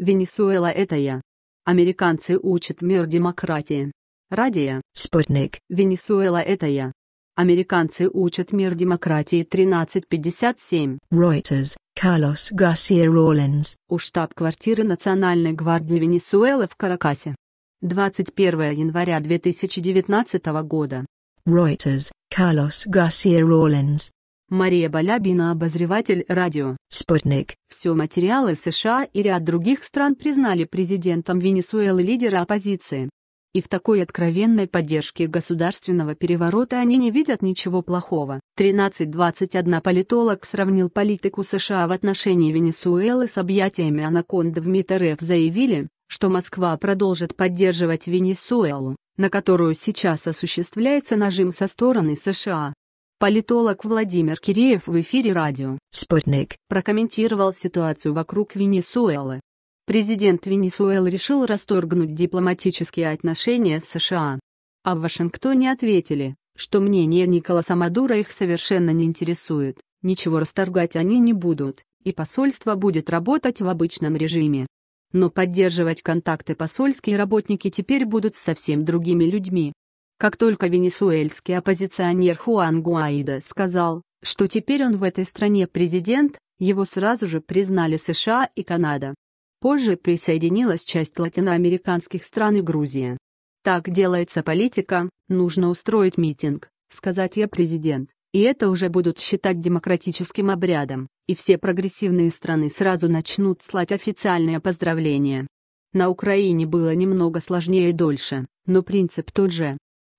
Венесуэла это я. Американцы учат мир демократии. Радия. Спутник. Венесуэла это я. Американцы учат мир демократии 1357. Reuters. Карлос Гарсия Роллинс. У штаб-квартиры Национальной гвардии Венесуэлы в Каракасе. 21 января 2019 года. Reuters. Карлос Гарсия Роллинс. Мария Балябина, обозреватель радио «Спутник». Все материалы США и ряд других стран признали президентом Венесуэлы лидера оппозиции. И в такой откровенной поддержке государственного переворота они не видят ничего плохого. 13.21 политолог сравнил политику США в отношении Венесуэлы с объятиями анаконды в МИД РФ заявили, что Москва продолжит поддерживать Венесуэлу, на которую сейчас осуществляется нажим со стороны США. Политолог Владимир Киреев в эфире радио «Спутник» прокомментировал ситуацию вокруг Венесуэлы. Президент Венесуэлы решил расторгнуть дипломатические отношения с США. А в Вашингтоне ответили, что мнение Николаса Мадура их совершенно не интересует, ничего расторгать они не будут, и посольство будет работать в обычном режиме. Но поддерживать контакты посольские работники теперь будут с совсем другими людьми, как только венесуэльский оппозиционер Хуан Гуаида сказал, что теперь он в этой стране президент, его сразу же признали США и Канада. Позже присоединилась часть латиноамериканских стран и Грузия. Так делается политика, нужно устроить митинг, сказать «я президент», и это уже будут считать демократическим обрядом, и все прогрессивные страны сразу начнут слать официальные поздравления. На Украине было немного сложнее и дольше, но принцип тот же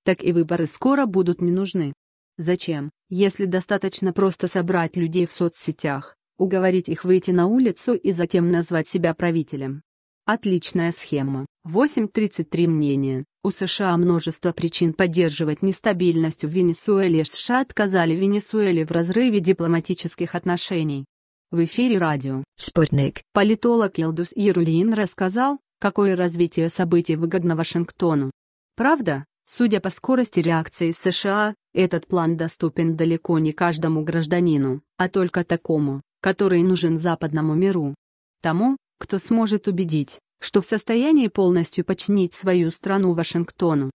так и выборы скоро будут не нужны. Зачем, если достаточно просто собрать людей в соцсетях, уговорить их выйти на улицу и затем назвать себя правителем? Отличная схема. 8.33 мнения. У США множество причин поддерживать нестабильность в Венесуэле. США отказали Венесуэле в разрыве дипломатических отношений. В эфире радио «Спутник». Политолог Елдус Ярулин рассказал, какое развитие событий выгодно Вашингтону. Правда, Судя по скорости реакции США, этот план доступен далеко не каждому гражданину, а только такому, который нужен западному миру. Тому, кто сможет убедить, что в состоянии полностью починить свою страну Вашингтону.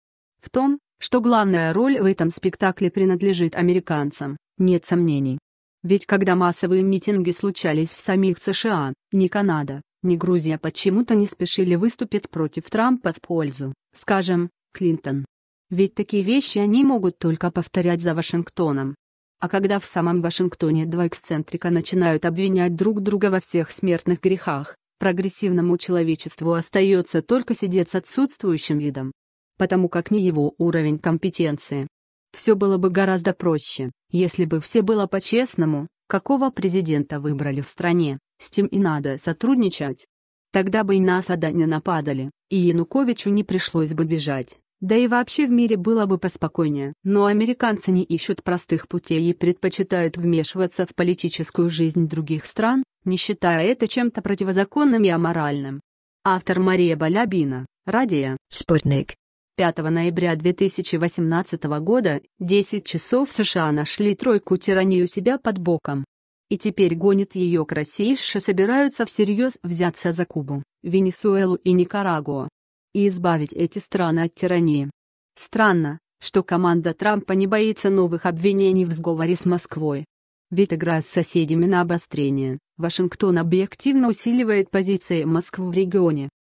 В том, что главная роль в этом спектакле принадлежит американцам, нет сомнений. Ведь когда массовые митинги случались в самих США, ни Канада, ни Грузия почему-то не спешили выступить против Трампа в пользу, скажем, Клинтон. Ведь такие вещи они могут только повторять за Вашингтоном. А когда в самом Вашингтоне два эксцентрика начинают обвинять друг друга во всех смертных грехах, прогрессивному человечеству остается только сидеть с отсутствующим видом. Потому как не его уровень компетенции. Все было бы гораздо проще, если бы все было по-честному, какого президента выбрали в стране, с тем и надо сотрудничать. Тогда бы и на Асада не нападали, и Януковичу не пришлось бы бежать. Да и вообще в мире было бы поспокойнее, но американцы не ищут простых путей и предпочитают вмешиваться в политическую жизнь других стран, не считая это чем-то противозаконным и аморальным. Автор Мария Балябина, Радия, Спутник. 5 ноября 2018 года, 10 часов США нашли тройку тирании у себя под боком. И теперь гонит ее к России, собираются всерьез взяться за Кубу, Венесуэлу и Никарагуа и избавить эти страны от тирании. Странно, что команда Трампа не боится новых обвинений в сговоре с Москвой. Ведь игра с соседями на обострение, Вашингтон объективно усиливает позиции Москвы в регионе.